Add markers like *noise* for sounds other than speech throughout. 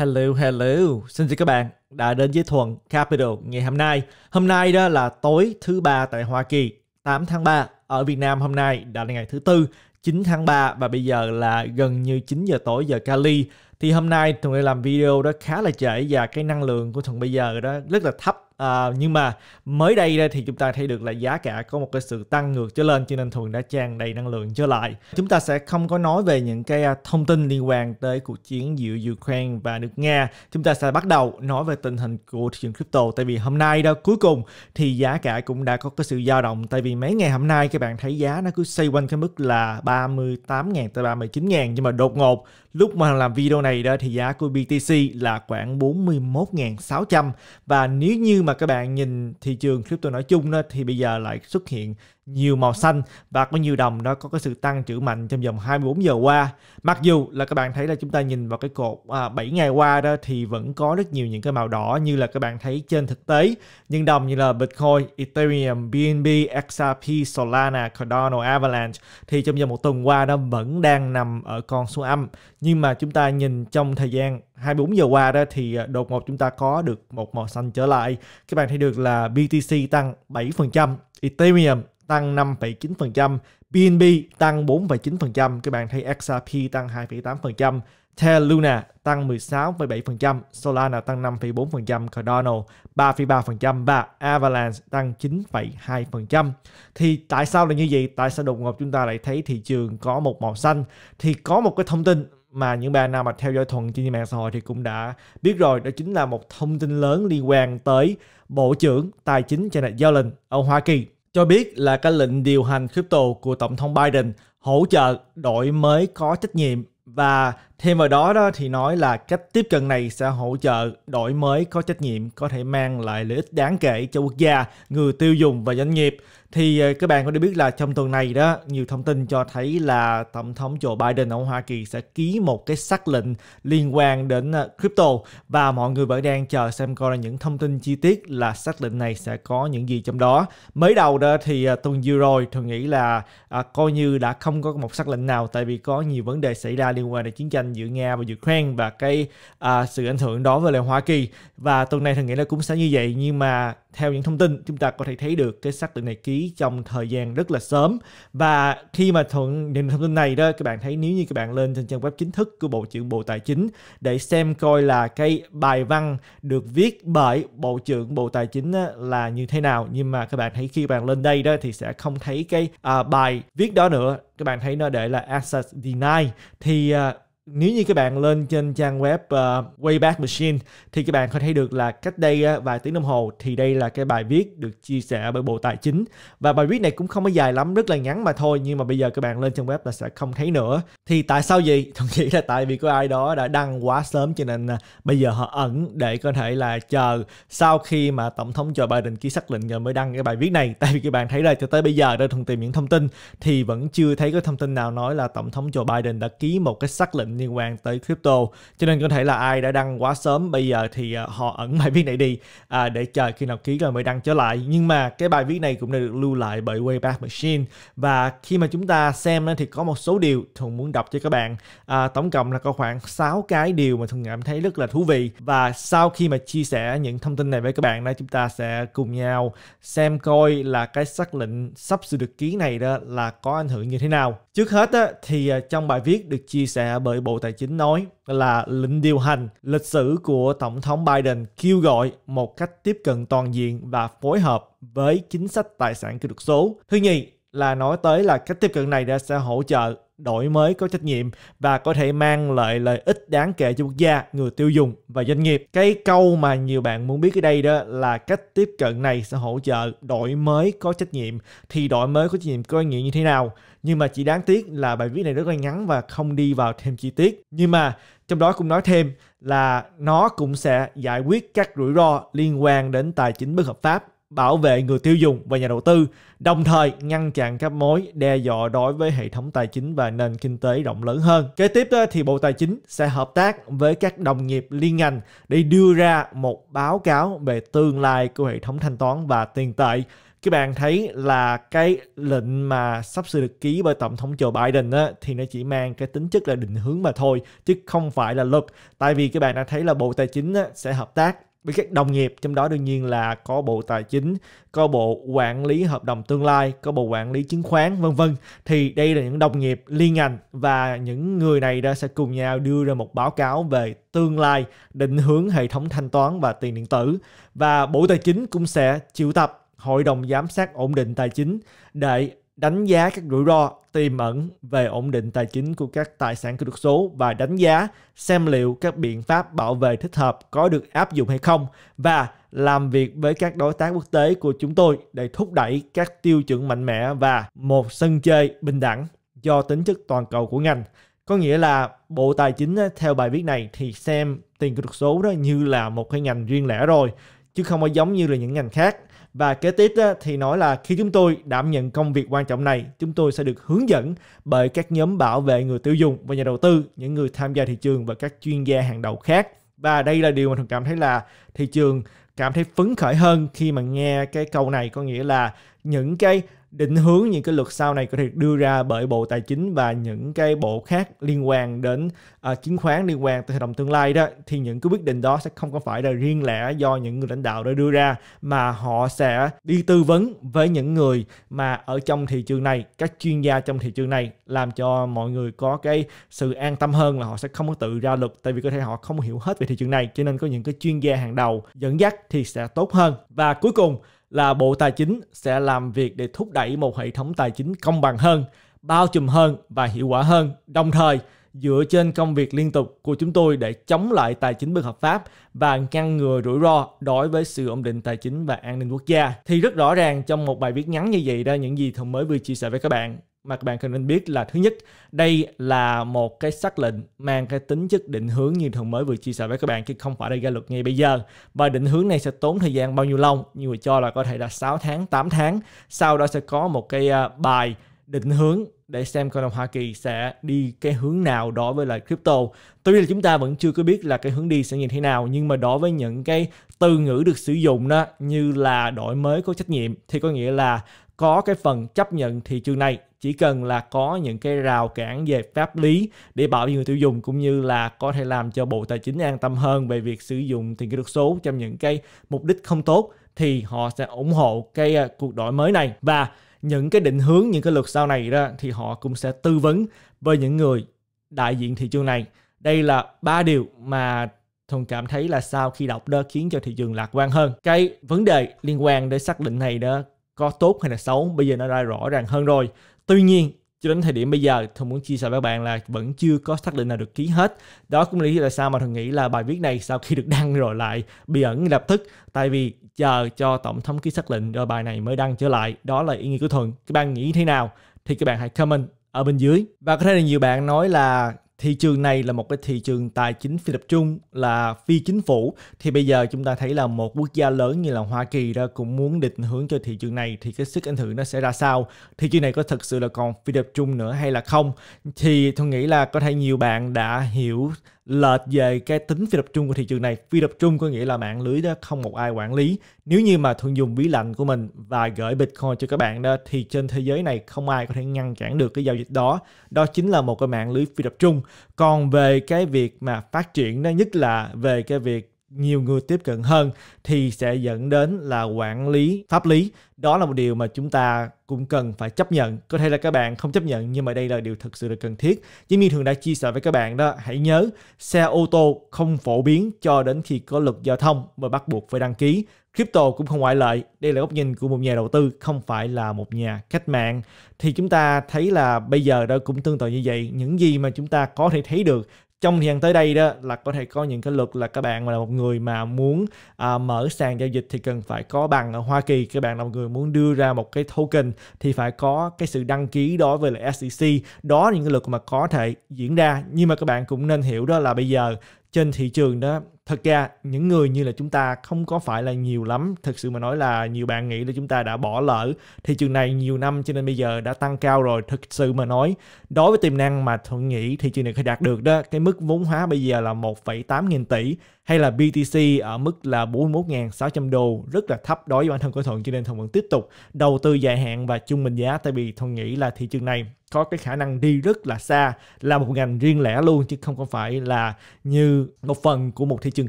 Hello, hello. Xin chào các bạn đã đến với Thuận Capital ngày hôm nay. Hôm nay đó là tối thứ ba tại Hoa Kỳ, 8 tháng 3. Ở Việt Nam hôm nay đã là ngày thứ tư, 9 tháng 3 và bây giờ là gần như 9 giờ tối giờ Cali. Thì hôm nay Thuận làm video đó khá là trễ và cái năng lượng của Thuận bây giờ đó rất là thấp À, nhưng mà mới đây thì chúng ta thấy được là giá cả có một cái sự tăng ngược trở lên cho nên Thuận đã tràn đầy năng lượng trở lại. Chúng ta sẽ không có nói về những cái à, thông tin liên quan tới cuộc chiến giữa Ukraine và nước Nga. Chúng ta sẽ bắt đầu nói về tình hình của thị trường crypto tại vì hôm nay đó cuối cùng thì giá cả cũng đã có cái sự dao động tại vì mấy ngày hôm nay các bạn thấy giá nó cứ xoay quanh cái mức là 38.000 tới 39.000 nhưng mà đột ngột lúc mà làm video này đó thì giá của BTC là khoảng 41.600 và nếu như mà mà các bạn nhìn thị trường crypto nói chung đó, thì bây giờ lại xuất hiện nhiều màu xanh và có nhiều đồng nó có cái sự tăng trưởng mạnh trong vòng 24 giờ qua. Mặc dù là các bạn thấy là chúng ta nhìn vào cái cột à, 7 ngày qua đó thì vẫn có rất nhiều những cái màu đỏ như là các bạn thấy trên thực tế. Nhưng đồng như là Bitcoin, Ethereum, BNB, XRP, Solana, Cardano, Avalanche thì trong vòng một tuần qua nó vẫn đang nằm ở con số âm. Nhưng mà chúng ta nhìn trong thời gian 24 giờ qua đó thì à, đột ngột chúng ta có được một màu xanh trở lại. Các bạn thấy được là BTC tăng 7%, Ethereum tăng 5,9%, BNB tăng 4,9%, các bạn thấy XRP tăng 2,8%, Terra Luna tăng 16,7%, Solana tăng 5,4%, Cardano 3,3% và Avalanche tăng 9,2%. Thì tại sao là như vậy? Tại sao đột ngột chúng ta lại thấy thị trường có một màu xanh? Thì có một cái thông tin mà những bạn nào mà theo dõi thuần trên mạng xã hội thì cũng đã biết rồi đó chính là một thông tin lớn liên quan tới Bộ trưởng Tài chính Janet Yellen ở Hoa Kỳ cho biết là cái lệnh điều hành crypto của Tổng thống Biden hỗ trợ đội mới có trách nhiệm và thêm vào đó đó thì nói là cách tiếp cận này sẽ hỗ trợ đổi mới có trách nhiệm có thể mang lại lợi ích đáng kể cho quốc gia, người tiêu dùng và doanh nghiệp. Thì ờ, các bạn có đã biết là trong tuần này đó, nhiều thông tin cho thấy là Tổng thống Joe Biden ở Hoa Kỳ sẽ ký một cái sắc lệnh liên quan đến ờ, crypto và mọi người vẫn đang chờ xem coi là những thông tin chi tiết là sắc lệnh này sẽ có những gì trong đó. Mới đầu đó thì ờ, tuần vừa rồi tôi nghĩ là à, coi như đã không có một sắc lệnh nào tại vì có nhiều vấn đề xảy ra liên quan đến chiến tranh giữa Nga và Ukraine và cái à, sự ảnh hưởng đó với lại Hoa Kỳ và tuần này tôi nghĩ là cũng sẽ như vậy nhưng mà theo những thông tin chúng ta có thể thấy được cái sắc lệnh này ký trong thời gian rất là sớm và khi mà thuận nhìn thông tin này đó các bạn thấy nếu như các bạn lên trên trang web chính thức của bộ trưởng bộ tài chính để xem coi là cái bài văn được viết bởi bộ trưởng bộ tài chính là như thế nào nhưng mà các bạn thấy khi bạn lên đây đó thì sẽ không thấy cái à, bài viết đó nữa các bạn thấy nó để là access deny thì à, nếu như các bạn lên trên trang web uh, Wayback Machine thì các bạn có thấy được là cách đây uh, vài tiếng đồng hồ thì đây là cái bài viết được chia sẻ bởi Bộ Tài chính và bài viết này cũng không có dài lắm rất là ngắn mà thôi nhưng mà bây giờ các bạn lên trang web là sẽ không thấy nữa thì tại sao vậy? *laughs* Tôi nghĩ là tại vì có ai đó đã đăng quá sớm cho nên uh, bây giờ họ ẩn để có thể là chờ sau khi mà Tổng thống Joe Biden ký xác lệnh rồi mới đăng cái bài viết này *laughs* tại vì các bạn thấy là cho tới bây giờ đã thường tìm những thông tin thì vẫn chưa thấy có thông tin nào nói là Tổng thống Joe Biden đã ký một cái xác lệnh liên quan tới crypto cho nên có thể là ai đã đăng quá sớm bây giờ thì ờ, họ ẩn bài *laughs* viết này đi à, để chờ khi nào ký rồi mới đăng trở lại nhưng mà cái bài viết này cũng đã được lưu lại bởi Wayback Machine và khi mà chúng ta xem thì có một số điều Thuận muốn đọc cho các bạn à, tổng cộng là có khoảng 6 cái điều mà Thuận cảm thấy rất là thú vị và sau khi mà chia sẻ những thông tin này với các bạn đó chúng ta sẽ cùng nhau xem coi là cái xác lệnh sắp sửa được ký này đó là có ảnh hưởng như thế nào Trước hết á, thì à, trong bài viết được chia sẻ bởi Bộ Tài chính nói là lệnh điều hành lịch sử của Tổng thống Biden kêu gọi một cách tiếp cận toàn diện và phối hợp với chính sách tài sản kỹ thuật số. Thứ nhì là nói tới là cách tiếp cận này đã sẽ hỗ trợ đổi mới có trách nhiệm và có thể mang lại lợi ích đáng kể cho quốc gia, người tiêu dùng và doanh nghiệp. Cái câu mà nhiều bạn muốn biết ở đây đó là cách tiếp cận này sẽ hỗ trợ đổi mới có trách nhiệm. Thì đổi mới có trách nhiệm có nghĩa như thế nào? nhưng mà chỉ đáng tiếc là bài viết này rất là ngắn và không đi vào thêm chi tiết nhưng mà trong đó cũng nói thêm là nó cũng sẽ giải quyết các rủi ro liên quan đến tài chính bất hợp pháp bảo vệ người tiêu dùng và nhà đầu tư, đồng thời ngăn chặn các mối đe dọa đối với hệ thống tài chính và nền kinh tế rộng lớn hơn. Kế tiếp đó thì Bộ Tài chính sẽ hợp tác với các đồng nghiệp liên ngành để đưa ra một báo cáo về tương lai của hệ thống thanh toán và tiền tệ các bạn thấy là cái lệnh mà sắp sửa được ký bởi tổng thống Joe Biden á, thì nó chỉ mang cái tính chất là định hướng mà thôi chứ không phải là luật tại vì các bạn đã thấy là Bộ Tài chính á, sẽ hợp tác với các đồng nghiệp trong đó đương nhiên là có bộ tài chính có bộ quản lý hợp đồng tương lai có bộ quản lý chứng khoán vân vân thì đây là những đồng nghiệp liên ngành và những người này đã sẽ cùng nhau đưa ra một báo cáo về tương lai định hướng hệ thống thanh toán và tiền điện tử và bộ tài chính cũng sẽ triệu tập hội đồng giám sát ổn định tài chính để đánh giá các rủi ro tiềm ẩn về ổn định tài chính của các tài sản kỹ thuật số và đánh giá xem liệu các biện pháp bảo vệ thích hợp có được áp dụng hay không và làm việc với các đối tác quốc tế của chúng tôi để thúc đẩy các tiêu chuẩn mạnh mẽ và một sân chơi bình đẳng do tính chất toàn cầu của ngành. Có nghĩa là Bộ Tài chính theo bài viết này thì xem tiền kỹ thuật số đó như là một cái ngành riêng lẻ rồi chứ không có giống như là những ngành khác và kế tiếp thì nói là khi chúng tôi đảm nhận công việc quan trọng này, chúng tôi sẽ được hướng dẫn bởi các nhóm bảo vệ người tiêu dùng và nhà đầu tư, những người tham gia thị trường và các chuyên gia hàng đầu khác. Và đây là điều mà thường cảm thấy là thị trường cảm thấy phấn khởi hơn khi mà nghe cái câu này có nghĩa là những cái định hướng những cái luật sau này có thể đưa ra bởi Bộ Tài chính và những cái bộ khác liên quan đến uh, chứng khoán liên quan tới hợp đồng tương lai đó thì những cái quyết định đó sẽ không có phải là riêng lẻ do những người lãnh đạo đã đưa ra mà họ sẽ đi tư vấn với những người mà ở trong thị trường này các chuyên gia trong thị trường này làm cho mọi người có cái sự an tâm hơn là họ sẽ không có tự ra luật tại vì có thể họ không hiểu hết về thị trường này cho nên có những cái chuyên gia hàng đầu dẫn dắt thì sẽ tốt hơn và cuối cùng là Bộ Tài chính sẽ làm việc để thúc đẩy một hệ thống tài chính công bằng hơn, bao trùm hơn và hiệu quả hơn. Đồng thời, dựa trên công việc liên tục của chúng tôi để chống lại tài chính bất hợp pháp và ngăn ngừa rủi ro đối với sự ổn định tài chính và an ninh quốc gia. Thì rất rõ ràng trong một bài viết ngắn như vậy đó những gì Thông mới vừa chia sẻ với các bạn mà các bạn cần nên biết là thứ nhất đây là một cái xác lệnh mang cái tính chất định hướng như thường mới vừa chia sẻ với các bạn chứ không phải là ra luật ngay bây giờ và định hướng này sẽ tốn thời gian bao nhiêu lâu như người cho là có thể là 6 tháng 8 tháng sau đó sẽ có một cái à, bài định hướng để xem coi là Hoa Kỳ sẽ đi cái hướng nào đối với lại crypto. Tuy là chúng ta vẫn chưa có biết là cái hướng đi sẽ nhìn thế nào nhưng mà đối với những cái từ ngữ được sử dụng đó như là đổi mới có trách nhiệm thì có nghĩa là có cái phần chấp nhận thị trường này chỉ cần là có những cái rào cản về pháp lý để bảo vệ người tiêu dùng cũng như là có thể làm cho bộ tài chính an tâm hơn về việc sử dụng tiền kỹ thuật số trong những cái mục đích không tốt thì họ sẽ ủng hộ cái à, cuộc đổi mới này và những cái định hướng những cái luật sau này đó thì họ cũng sẽ tư vấn với những người đại diện thị trường này đây là ba điều mà Thuần cảm thấy là sau khi đọc đó khiến cho thị trường lạc quan hơn. Cái vấn đề liên quan đến xác định này đó có tốt hay là xấu bây giờ nó đã rõ ràng hơn rồi tuy nhiên cho đến thời điểm bây giờ tôi muốn chia sẻ với bạn là vẫn chưa có xác định là được ký hết đó cũng là lý do tại sao mà thường nghĩ là bài viết này sau khi được *laughs* đăng rồi lại bị ẩn lập tức tại vì chờ cho tổng thống ký xác định rồi bài này mới đăng trở lại đó là ý nghĩa của thuận các bạn nghĩ thế nào thì các bạn hãy comment ở bên dưới và có thể là nhiều bạn nói là thị trường này là một cái thị trường tài chính phi tập trung là phi chính phủ thì bây giờ chúng ta thấy là một quốc gia lớn như là Hoa Kỳ đó cũng muốn định hướng cho thị trường này thì cái sức ảnh hưởng nó sẽ ra sao thị trường này có thực sự là còn phi tập trung nữa hay là không thì tôi nghĩ là có thể nhiều bạn đã hiểu lệch về cái tính phi tập trung của thị trường này. Phi tập trung có nghĩa là mạng lưới đó không một ai quản lý. Nếu như mà thường dùng ví lạnh của mình và gửi Bitcoin cho các bạn đó thì trên thế giới này không ai có thể ngăn cản được cái giao dịch đó. Đó chính là một cái mạng lưới phi tập trung. Còn về cái việc mà phát triển đó nhất là về cái việc nhiều người tiếp cận hơn thì sẽ dẫn đến là quản lý pháp lý đó là một điều mà chúng ta cũng cần phải chấp nhận có thể là các bạn không chấp nhận nhưng mà đây là điều thực sự là cần thiết giống như thường đã chia sẻ với các bạn đó hãy nhớ xe ô tô không phổ biến cho đến khi có luật giao thông mà bắt buộc phải đăng ký crypto cũng không ngoại lệ đây là góc nhìn của một nhà đầu tư không phải là một nhà cách mạng thì chúng ta thấy là bây giờ đó cũng tương tự như vậy những gì mà chúng ta có thể thấy được trong thời gian tới đây đó là có thể có những cái luật là các bạn là một người mà muốn à, mở sàn giao dịch thì cần phải có bằng ở Hoa Kỳ các bạn là một người muốn đưa ra một cái token thì phải có cái sự đăng ký đối với là SEC đó là những cái luật mà có thể diễn ra nhưng mà các bạn cũng nên hiểu đó là bây giờ trên thị trường đó thật ra những người như là chúng ta không có phải là nhiều lắm thực sự mà nói là nhiều bạn nghĩ là chúng ta đã bỏ lỡ thị trường này nhiều năm cho nên bây giờ đã tăng cao rồi thực sự mà nói đối với tiềm năng mà thuận nghĩ thị trường này có đạt được đó cái mức vốn hóa bây giờ là 1,8 nghìn tỷ hay là BTC ở mức là 41.600 đô rất là thấp đối với bản thân của Thuận cho nên Thuận vẫn tiếp tục đầu tư dài hạn và trung bình giá tại vì Thuận nghĩ là thị trường này có cái khả năng đi rất là xa là một ngành riêng lẻ luôn chứ không có phải là như một phần của một thị thị trường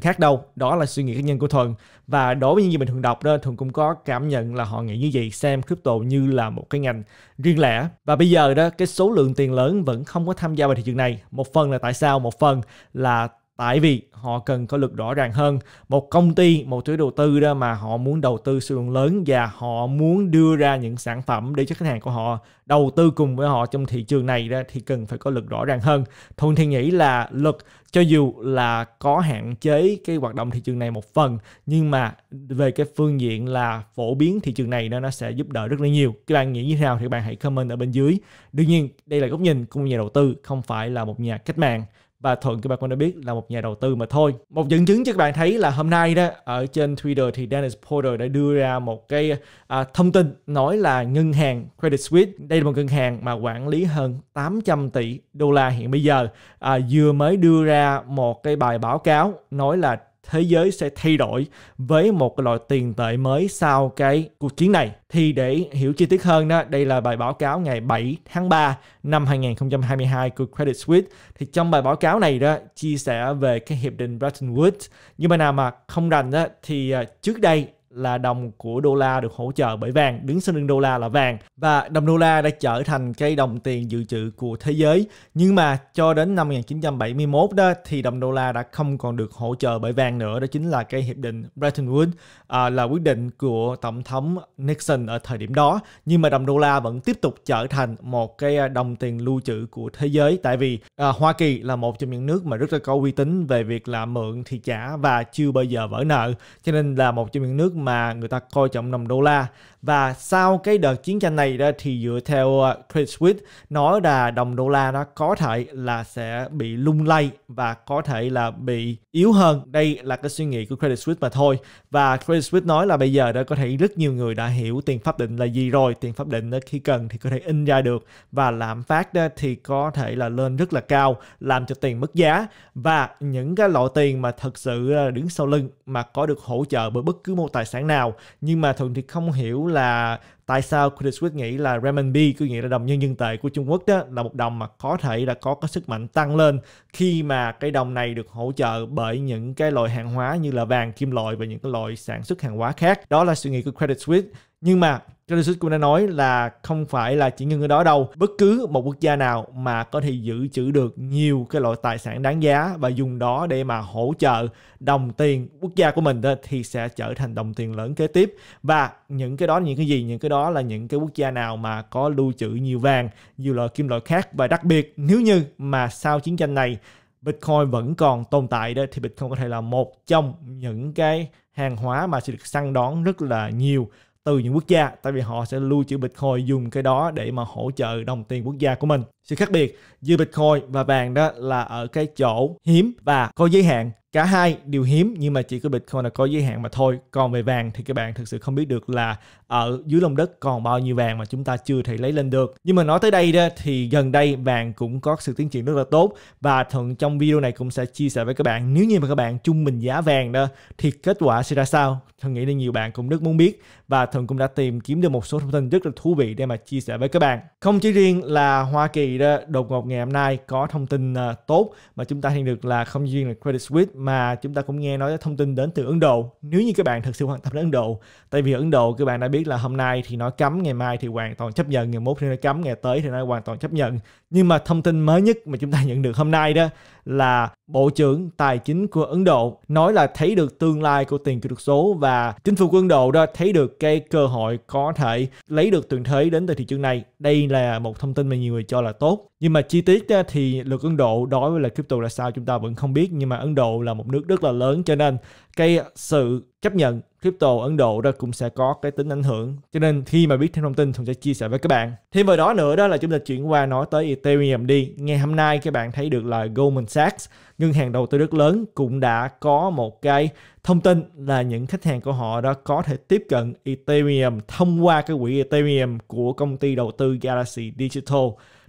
khác đâu đó là suy nghĩ cá nhân của thuần và đối với những gì mình thường đọc đó thuần cũng có cảm nhận là họ nghĩ như vậy xem crypto như là một cái ngành riêng lẻ và bây giờ đó cái số lượng tiền lớn vẫn không có tham gia vào thị trường này một phần là tại sao một phần là tại vì họ cần có lực rõ ràng hơn một công ty một chuỗi đầu tư đó mà họ muốn đầu tư số lượng lớn và họ muốn đưa ra những sản phẩm để cho khách hàng của họ đầu tư cùng với họ trong thị trường này đó thì cần phải có lực rõ ràng hơn thuận thì nghĩ là luật cho dù là có hạn chế cái hoạt động thị trường này một phần nhưng mà về cái phương diện là phổ biến thị trường này nó nó sẽ giúp đỡ rất là nhiều các bạn nghĩ như thế nào thì bạn hãy comment ở bên dưới đương nhiên đây là góc nhìn của một nhà đầu tư không phải là một nhà cách mạng và thuận các bạn cũng đã biết là một nhà đầu tư mà thôi một dẫn chứng cho các bạn thấy là hôm nay đó ở trên Twitter thì Dennis Porter đã đưa ra một cái à, thông tin nói là ngân hàng Credit Suisse đây là một ngân hàng mà quản lý hơn 800 tỷ đô la hiện bây giờ à, vừa mới đưa ra một cái bài báo cáo nói là thế giới sẽ thay đổi với một loại tiền tệ mới sau cái cuộc chiến này. Thì để hiểu chi tiết hơn đó, đây là bài báo cáo ngày 7 tháng 3 năm 2022 của Credit Suisse. Thì trong bài báo cáo này đó chia sẻ về cái hiệp định Bretton Woods. Nhưng mà nào mà không rành đó thì à, trước đây là đồng của đô la được hỗ trợ bởi vàng, đứng sau lưng đô la là vàng và đồng đô la đã trở thành cái đồng tiền dự trữ của thế giới. Nhưng mà cho đến năm 1971 đó thì đồng đô la đã không còn được hỗ trợ bởi vàng nữa, đó chính là cái hiệp định Bretton Woods à, là quyết định của tổng thống Nixon ở thời điểm đó. Nhưng mà đồng đô la vẫn tiếp tục trở thành một cái đồng tiền lưu trữ của thế giới tại vì à, Hoa Kỳ là một trong những nước mà rất là có uy tín về việc là mượn thì trả và chưa bao giờ vỡ nợ. Cho nên là một trong những nước mà người ta coi trọng đồng đô la và sau cái đợt chiến tranh này đó thì dựa theo ờ, Chris Whit nói là đồng đô la nó có thể là sẽ bị lung lay và có thể là bị yếu hơn. Đây là cái suy nghĩ của Credit Suisse mà thôi. Và Credit Suisse nói là bây giờ đã có thể rất nhiều người đã hiểu tiền pháp định là gì rồi. Tiền pháp định đó khi cần thì có thể in ra được và lạm phát đó thì có thể là lên rất là cao làm cho tiền mất giá và những cái loại tiền mà thật sự ờ, đứng sau lưng mà có được hỗ trợ bởi bất cứ một tài sản nào nhưng mà thường thì không hiểu là tại sao Credit Suisse nghĩ là renminbi có nghĩa là đồng nhân dân tệ của Trung Quốc đó là một đồng mà có thể đã có cái sức mạnh tăng lên khi mà cái đồng này được hỗ trợ bởi những cái loại hàng hóa như là vàng, kim loại và những cái loại sản xuất hàng hóa khác. Đó là suy nghĩ của Credit Suisse. Nhưng mà Genesis cũng đã nói là không phải là chỉ ngưng ở đó đâu. Bất cứ một quốc gia nào mà có thể dự trữ được nhiều cái loại tài sản đáng giá và dùng đó để mà hỗ trợ đồng tiền quốc gia của mình đó, thì sẽ trở thành đồng tiền lớn kế tiếp. Và những cái đó là những cái gì? Những cái đó là những cái quốc gia nào mà có lưu trữ nhiều vàng, nhiều loại kim loại khác và đặc biệt nếu như mà sau chiến tranh này Bitcoin vẫn còn tồn tại đó thì Bitcoin có thể là một trong những cái hàng hóa mà sẽ được săn đón rất là nhiều từ những quốc gia tại vì họ sẽ lưu trữ Bitcoin dùng cái đó để mà hỗ trợ đồng tiền quốc gia của mình. Sự khác biệt giữa Bitcoin và vàng đó là ở cái chỗ hiếm và có giới hạn cả hai đều hiếm nhưng mà chỉ có Bitcoin là có giới hạn mà thôi. Còn về vàng thì các bạn thực sự không biết được là ở ờ, dưới lòng đất còn bao nhiêu vàng mà chúng ta chưa thể lấy lên được. Nhưng mà nói tới đây đó thì gần đây vàng cũng có sự tiến triển rất là tốt và thuận trong video này cũng sẽ chia sẻ với các bạn nếu như mà các bạn trung bình giá vàng đó thì kết quả sẽ ra sao? Thuận nghĩ là nhiều bạn cũng rất muốn biết và thuận cũng đã tìm kiếm được một số thông tin rất là thú vị để mà chia sẻ với các bạn. Không chỉ riêng là Hoa Kỳ đó đột ngột ngày hôm nay có thông tin ờ, tốt mà chúng ta thấy được là không riêng là Credit Suisse mà chúng ta cũng nghe nói thông tin đến từ Ấn Độ nếu như các bạn thật sự quan tâm đến Ấn Độ tại vì Ấn Độ các bạn đã biết là hôm nay thì nó cấm ngày mai thì hoàn toàn chấp nhận ngày mốt thì nó cấm ngày tới thì nó hoàn toàn chấp nhận nhưng mà thông tin mới nhất mà chúng ta nhận được hôm nay đó là Bộ trưởng Tài chính của Ấn Độ nói là thấy được tương lai của tiền kỹ thuật số và chính phủ của Ấn Độ đã thấy được cái cơ hội có thể lấy được tiền thuế đến từ thị trường này. Đây là một thông tin mà nhiều người cho là tốt. Nhưng mà chi tiết thì luật Ấn Độ đối với là crypto là sao chúng ta vẫn không biết nhưng mà Ấn Độ là một nước rất là lớn cho nên cái sự chấp nhận crypto Ấn Độ đó cũng sẽ có cái tính ảnh hưởng. Cho nên khi mà biết thêm thông tin, Tùng sẽ chia sẻ với các bạn. Thêm vào đó nữa đó là chúng ta chuyển qua nói tới Ethereum đi. Ngày hôm nay các bạn thấy được là Goldman Sachs, ngân hàng đầu tư rất lớn cũng đã có một cái thông tin là những khách hàng của họ đó có thể tiếp cận Ethereum thông qua cái quỹ Ethereum của công ty đầu tư Galaxy Digital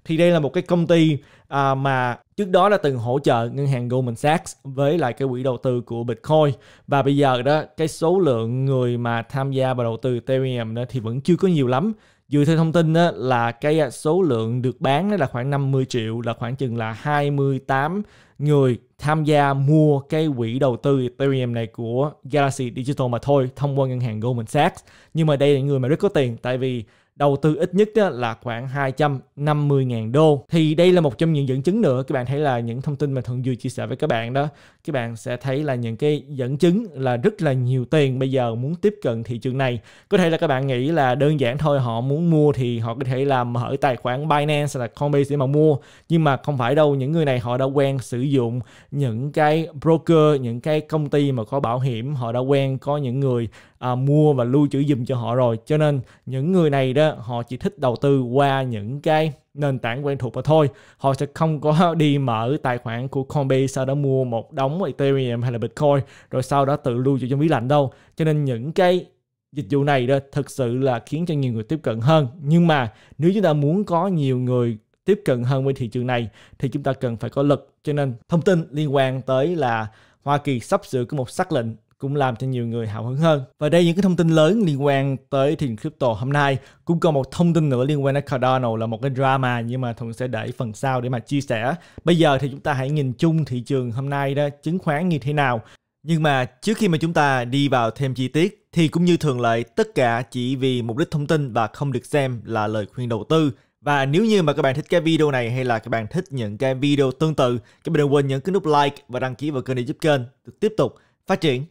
thì đây là một cái công ty à, mà trước đó đã từng hỗ trợ ngân hàng Goldman Sachs với lại cái quỹ đầu tư của Bitcoin và bây giờ đó cái số lượng người mà tham gia vào đầu tư Ethereum đó thì vẫn chưa có nhiều lắm dựa theo thông tin đó, là cái à, số lượng được bán đó là khoảng 50 triệu là khoảng chừng là 28 người tham gia mua cái quỹ đầu tư Ethereum này của Galaxy Digital mà thôi thông qua ngân hàng Goldman Sachs nhưng mà đây là người mà rất có tiền tại vì đầu tư ít nhất là khoảng 250.000 đô. Thì đây là một trong những dẫn chứng nữa. Các bạn thấy là những thông tin mà Thuận vừa chia sẻ với các bạn đó. Các bạn sẽ thấy là những cái dẫn chứng là rất là nhiều tiền bây giờ muốn tiếp cận thị trường này. Có thể là các bạn nghĩ là đơn giản thôi họ muốn mua thì họ có thể làm mở tài khoản Binance là Coinbase để mà mua. Nhưng mà không phải đâu, những người này họ đã quen sử dụng những cái broker, những cái công ty mà có bảo hiểm, họ đã quen có những người à, mua và lưu trữ dùm cho họ rồi cho nên những người này đó họ chỉ thích đầu tư qua những cái nền tảng quen thuộc mà thôi họ sẽ không có *laughs* đi mở tài khoản của Coinbase sau đó mua một đống Ethereum hay là Bitcoin rồi sau đó tự lưu trữ trong ví lạnh đâu cho nên những cái dịch vụ này đó thực sự là khiến cho nhiều người tiếp cận hơn nhưng mà nếu chúng ta muốn có nhiều người tiếp cận hơn với thị trường này thì chúng ta cần phải có lực cho nên thông tin liên quan tới là Hoa Kỳ sắp sửa có một sắc lệnh cũng làm cho nhiều người hào hứng hơn. Và đây những cái thông tin lớn liên quan tới thị trường crypto hôm nay. Cũng còn một thông tin nữa liên quan đến Cardano là một cái drama nhưng mà Thuận sẽ để phần sau để mà chia sẻ. Bây giờ thì chúng ta hãy nhìn chung thị trường hôm nay đó, chứng khoán như thế nào. Nhưng mà trước khi mà chúng ta đi vào thêm chi tiết thì cũng như thường lệ tất cả chỉ vì mục đích thông tin và không được xem là lời khuyên đầu tư. Và nếu như mà các bạn thích cái video này hay là các bạn thích những cái video tương tự, các bạn đừng quên nhấn cái nút like và đăng ký vào kênh để giúp kênh được tiếp tục phát triển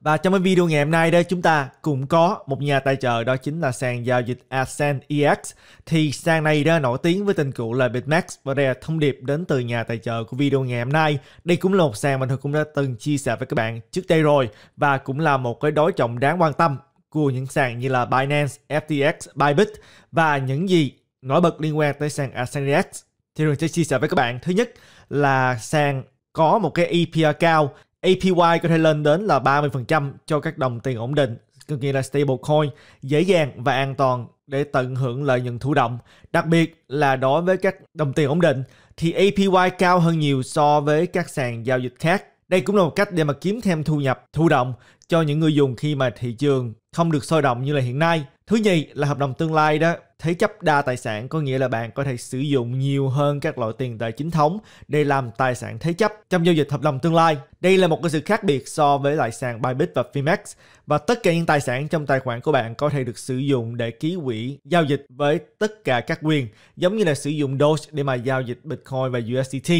và trong cái video ngày hôm nay đây chúng ta cũng có một nhà tài trợ đó chính là sàn giao dịch Ascend EX. Thì sàn này đã nổi tiếng với tên cũ là Bitmax và đây là thông điệp đến từ nhà tài trợ của video ngày hôm nay. Đây cũng là một sàn mà tôi cũng đã từng chia sẻ với các bạn trước đây rồi và cũng là một cái đối trọng đáng quan tâm của những sàn như là Binance, FTX, Bybit và những gì nổi bật liên quan tới sàn Ascend EX. Thì mình sẽ chia sẻ với các bạn. Thứ nhất là sàn có một cái EPR cao APY có thể lên đến là 30% cho các đồng tiền ổn định, có nghĩa là stablecoin, dễ dàng và an toàn để tận hưởng lợi nhuận thụ động. Đặc biệt là đối với các đồng tiền ổn định thì APY cao hơn nhiều so với các sàn giao dịch khác. Đây cũng là một cách để mà kiếm thêm thu nhập thụ động cho những người dùng khi mà thị trường không được sôi động như là hiện nay. Thứ nhì là hợp đồng tương lai đó Thế chấp đa tài sản có nghĩa là bạn có thể sử dụng nhiều hơn các loại tiền tệ chính thống để làm tài sản thế chấp trong giao dịch hợp đồng tương lai. Đây là một cái sự khác biệt so với lại sàn Bybit và Fimex và tất cả những tài sản trong tài khoản của bạn có thể được sử dụng để ký quỹ giao dịch với tất cả các quyền, giống như là sử dụng Doge để mà giao dịch Bitcoin và USDT.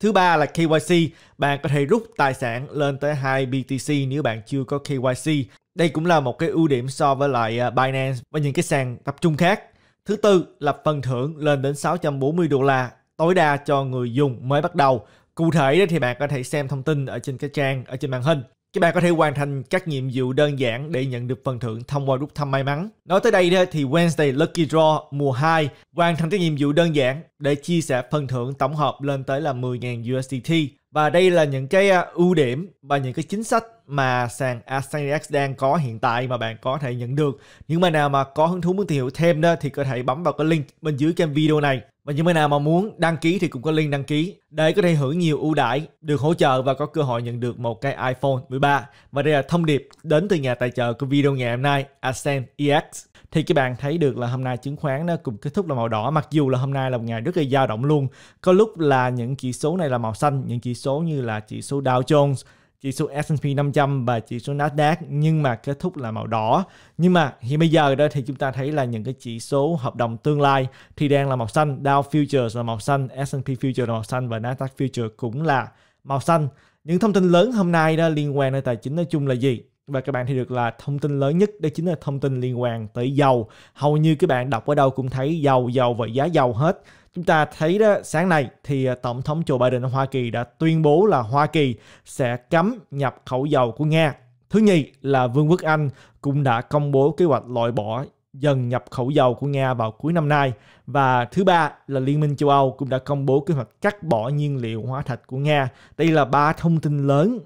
Thứ ba là KYC, bạn có thể rút tài sản lên tới 2 BTC nếu bạn chưa có KYC. Đây cũng là một cái ưu điểm so với lại à, Binance và những cái sàn tập trung khác. Thứ tư là phần thưởng lên đến 640 đô la tối đa cho người dùng mới bắt đầu. Cụ thể thì bạn có thể xem thông tin ở trên cái trang ở trên màn hình. Các bạn có thể hoàn thành các nhiệm vụ đơn giản để nhận được phần thưởng thông qua rút thăm may mắn. Nói tới đây thì Wednesday Lucky Draw mùa 2 hoàn thành các nhiệm vụ đơn giản để chia sẻ phần thưởng tổng hợp lên tới là 10.000 USDT. Và đây là những cái à, ưu điểm và những cái chính sách mà sàn AstraZeneca đang có hiện tại mà bạn có thể nhận được. Những bạn nào mà có hứng thú muốn tìm hiểu thêm đó thì có thể bấm vào cái link bên dưới kênh video này. Và những bạn nào mà muốn đăng ký thì cũng có link đăng ký để có thể hưởng nhiều ưu đãi, được hỗ trợ và có cơ hội nhận được một cái iPhone 13. Và đây là thông điệp đến từ nhà tài trợ của video ngày hôm nay, Ascend thì các bạn thấy được là hôm nay chứng khoán nó cùng kết thúc là màu đỏ mặc dù là hôm nay là một ngày rất là dao động luôn có lúc là những chỉ số này là màu xanh những chỉ số như là chỉ số Dow Jones chỉ số S&P 500 và chỉ số Nasdaq nhưng mà kết thúc là màu đỏ. Nhưng mà hiện bây giờ đó thì chúng ta thấy là những cái chỉ số hợp đồng tương lai thì đang là màu xanh, Dow Futures là màu xanh, S&P Futures là màu xanh và Nasdaq Futures cũng là màu xanh. Những thông tin lớn hôm nay đó liên quan đến tài chính nói chung là gì? và các bạn thì được là thông tin lớn nhất đó chính là thông tin liên quan tới dầu hầu như các bạn đọc ở đâu cũng thấy dầu dầu và giá dầu hết chúng ta thấy đó sáng nay thì à, tổng thống Joe Biden ở Hoa Kỳ đã tuyên bố là Hoa Kỳ sẽ cấm nhập khẩu dầu của Nga thứ nhì là Vương quốc Anh cũng đã công bố kế hoạch loại bỏ dần nhập khẩu dầu của Nga vào cuối năm nay và thứ ba là Liên minh châu Âu cũng đã công bố kế hoạch cắt bỏ nhiên liệu hóa thạch của Nga. Đây là ba thông tin lớn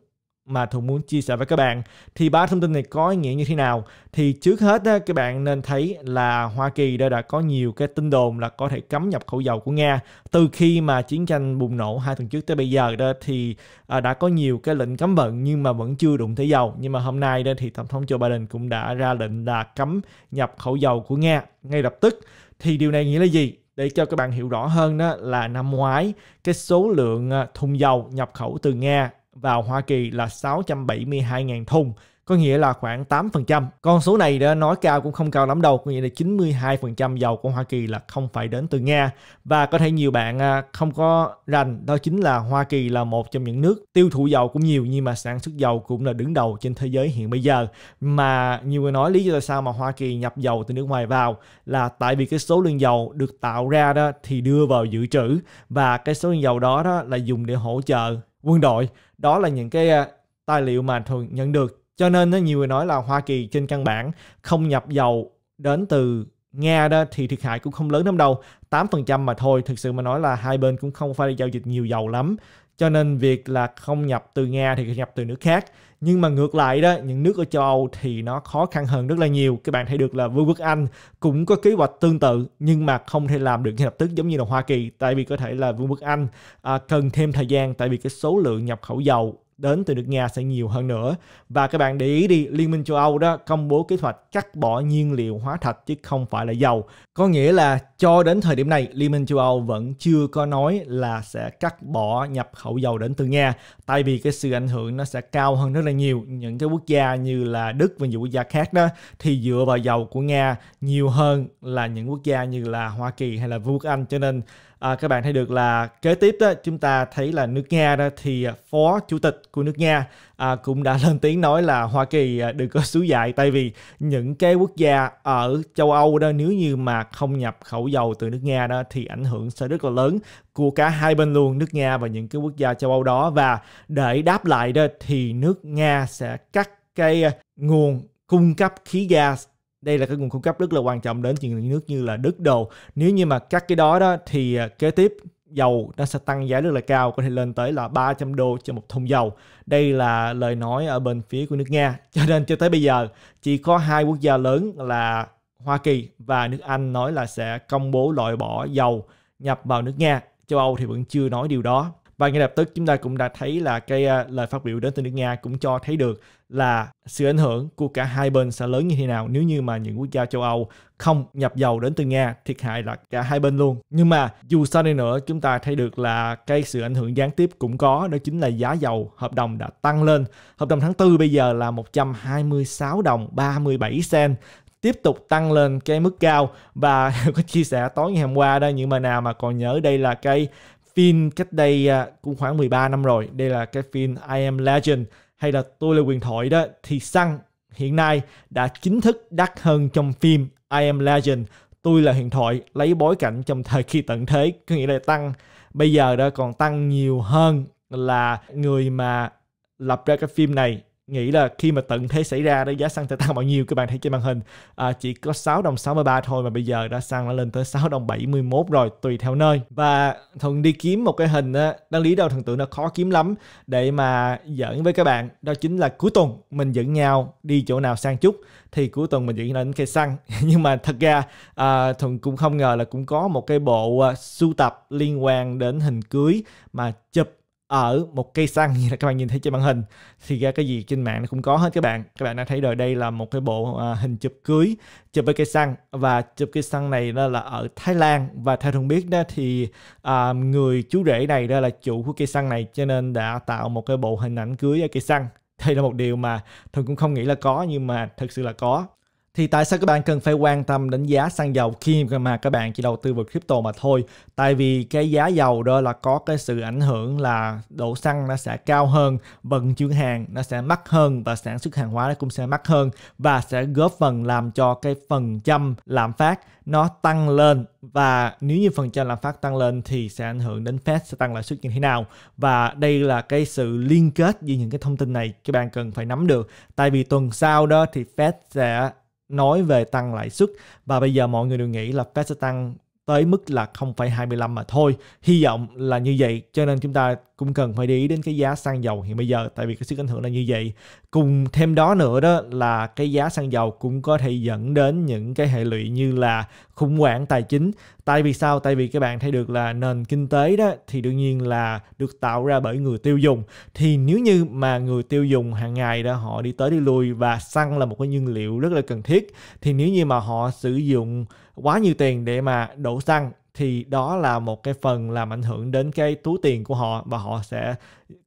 mà Thuận muốn chia sẻ với các bạn thì ba thông tin này có ý nghĩa như thế nào thì trước hết các bạn nên thấy là Hoa Kỳ đã đã có nhiều cái tin đồn là có thể cấm nhập khẩu dầu của Nga từ khi mà chiến tranh bùng nổ hai tuần trước tới bây giờ đó thì à, đã có nhiều cái lệnh cấm vận nhưng mà vẫn chưa đụng tới dầu nhưng mà hôm nay đó thì tổng thống Joe Biden cũng đã ra lệnh là cấm nhập khẩu dầu của Nga ngay lập tức thì điều này nghĩa là gì để cho các bạn hiểu rõ hơn đó là năm ngoái cái số lượng à, thùng dầu nhập khẩu từ Nga vào Hoa Kỳ là 672.000 thùng có nghĩa là khoảng 8%. Con số này đã nói cao cũng không cao lắm đâu, có nghĩa là 92% dầu của Hoa Kỳ là không phải đến từ Nga. Và có thể nhiều bạn à, không có rành, đó chính là Hoa Kỳ là một trong những nước tiêu thụ dầu cũng nhiều nhưng mà sản xuất dầu cũng là đứng đầu trên thế giới hiện bây giờ. Mà nhiều người nói lý do tại sao mà Hoa Kỳ nhập dầu từ nước ngoài vào là tại vì cái số lượng dầu được tạo ra đó thì đưa vào dự trữ và cái số lượng dầu đó đó là dùng để hỗ trợ quân đội đó là những cái à, tài liệu mà thường nhận được cho nên nhiều người nói là Hoa Kỳ trên căn bản không nhập dầu đến từ Nga đó thì thiệt hại cũng không lớn lắm đâu 8% mà thôi thực sự mà nói là hai bên cũng không phải giao dịch nhiều dầu lắm cho nên việc là không nhập từ Nga thì nhập từ nước khác nhưng mà ngược lại đó những nước ở châu Âu thì nó khó khăn hơn rất là nhiều các bạn thấy được là Vương quốc Anh cũng có kế hoạch tương tự nhưng mà không thể làm được ngay lập tức giống như là Hoa Kỳ tại vì có thể là Vương quốc Anh à, cần thêm thời gian tại vì cái số lượng nhập khẩu dầu đến từ nước Nga sẽ nhiều hơn nữa. Và các bạn để ý đi, Liên minh châu Âu đó công bố kế hoạch cắt bỏ nhiên liệu hóa thạch chứ không phải là dầu. Có nghĩa là cho đến thời điểm này, Liên minh châu Âu vẫn chưa có nói là sẽ cắt bỏ nhập khẩu dầu đến từ Nga. Tại vì cái sự ảnh hưởng nó sẽ cao hơn rất là nhiều. Những cái quốc gia như là Đức và nhiều quốc gia khác đó thì dựa vào dầu của Nga nhiều hơn là những quốc gia như là Hoa Kỳ hay là Vương quốc Anh. Cho nên à, các bạn thấy được là kế tiếp đó chúng ta thấy là nước Nga đó thì phó chủ tịch của nước Nga à, cũng đã *laughs* lên tiếng nói là Hoa Kỳ à, đừng có xúi dại tại vì những cái quốc gia ở châu Âu đó nếu như mà không nhập khẩu dầu từ nước Nga đó thì ảnh hưởng sẽ rất là lớn của cả hai bên luôn nước Nga và những cái quốc gia châu Âu đó và để đáp lại đó thì nước Nga sẽ cắt cái à, nguồn cung cấp khí gas đây là cái nguồn cung cấp rất là quan trọng đến những nước như là Đức đồ nếu như mà cắt cái đó đó thì à, kế tiếp dầu nó sẽ tăng giá rất là cao có thể lên tới là 300 đô cho một thùng dầu đây là lời nói ở bên phía của nước Nga *laughs* cho nên cho tới bây giờ chỉ có hai quốc gia lớn là Hoa Kỳ và nước Anh nói là sẽ công bố loại bỏ dầu nhập vào nước Nga châu Âu thì vẫn chưa nói điều đó và vâng, ngay lập tức chúng ta cũng đã thấy là cái à, lời phát biểu đến từ nước Nga cũng cho thấy được là sự ảnh hưởng của cả hai bên sẽ lớn như thế nào nếu như mà những quốc gia châu Âu không nhập dầu đến từ Nga thiệt hại là cả hai bên luôn. Nhưng mà dù sao đi nữa chúng ta thấy được là cái sự ảnh hưởng gián tiếp cũng có đó chính là giá dầu hợp đồng đã tăng lên. Hợp đồng tháng 4 bây giờ là 126 đồng 37 cent tiếp tục tăng lên cái mức cao và *laughs* có chia sẻ tối ngày hôm qua đó những mà nào mà còn nhớ đây là cái phim cách đây à, cũng khoảng 13 năm rồi đây là cái phim I Am Legend hay là tôi là quyền thoại đó thì xăng hiện nay đã chính thức đắt hơn trong phim I Am Legend tôi là huyền thoại lấy bối cảnh trong thời kỳ tận thế có nghĩa là tăng bây giờ đó còn tăng nhiều hơn là người mà lập ra cái phim này nghĩ là khi mà tận thế xảy ra đó giá xăng sẽ tăng bao nhiêu các bạn thấy trên màn hình à, chỉ có 6 đồng 63 thôi mà bây giờ đã xăng đã lên tới 6 đồng 71 rồi tùy theo nơi và Thuận đi kiếm một cái hình á, đáng lý đâu thần tượng nó khó kiếm lắm để mà dẫn với các bạn đó chính là cuối tuần mình dẫn nhau đi chỗ nào sang chút thì cuối tuần mình dẫn đến cây xăng *laughs* nhưng mà thật ra à, Thuận cũng không ngờ là cũng có một cái bộ uh, sưu tập liên quan đến hình cưới mà chụp ở một cây xăng như là các bạn nhìn thấy trên màn hình thì ra cái gì trên mạng nó cũng có hết các bạn các bạn đã thấy rồi đây là một cái bộ à, hình chụp cưới chụp với cây xăng và chụp cây xăng này đó là ở Thái Lan và theo thường biết đó thì à, người chú rể này đó là chủ của cây xăng này cho nên đã tạo một cái bộ hình ảnh cưới ở cây xăng đây là một điều mà thường cũng không nghĩ là có nhưng mà thật sự là có thì tại sao các bạn cần phải quan tâm đến giá xăng dầu khi mà các bạn chỉ đầu tư vào crypto mà thôi tại vì cái giá dầu đó là có cái sự ảnh hưởng là độ xăng nó sẽ cao hơn vận chuyển hàng nó sẽ mắc hơn và sản xuất hàng hóa nó cũng sẽ mắc hơn và sẽ góp phần làm cho cái phần trăm lạm phát nó tăng lên và nếu như phần trăm lạm phát tăng lên thì sẽ ảnh hưởng đến Fed sẽ tăng lãi suất như thế nào và đây là cái sự liên kết giữa những cái thông tin này các bạn cần phải nắm được tại vì tuần sau đó thì Fed sẽ nói về tăng lãi suất và bây giờ mọi người đều nghĩ là Fed sẽ tăng tới mức là 0,25 mà thôi. Hy vọng là như vậy cho nên chúng ta cũng cần phải để ý đến cái giá xăng dầu hiện bây giờ tại vì cái sức ảnh hưởng là như vậy. Cùng thêm đó nữa đó là cái giá xăng dầu cũng có thể dẫn đến những cái hệ lụy như là khủng hoảng tài chính. Tại vì sao? Tại vì các bạn thấy được là nền kinh tế đó thì đương nhiên là được tạo ra bởi người tiêu dùng. Thì nếu như mà người tiêu dùng hàng ngày đó họ đi tới đi lui và xăng là một cái nhiên liệu rất là cần thiết thì nếu như mà họ sử dụng quá nhiều tiền để mà đổ xăng thì đó là một cái phần làm ảnh hưởng đến cái túi tiền của họ và họ sẽ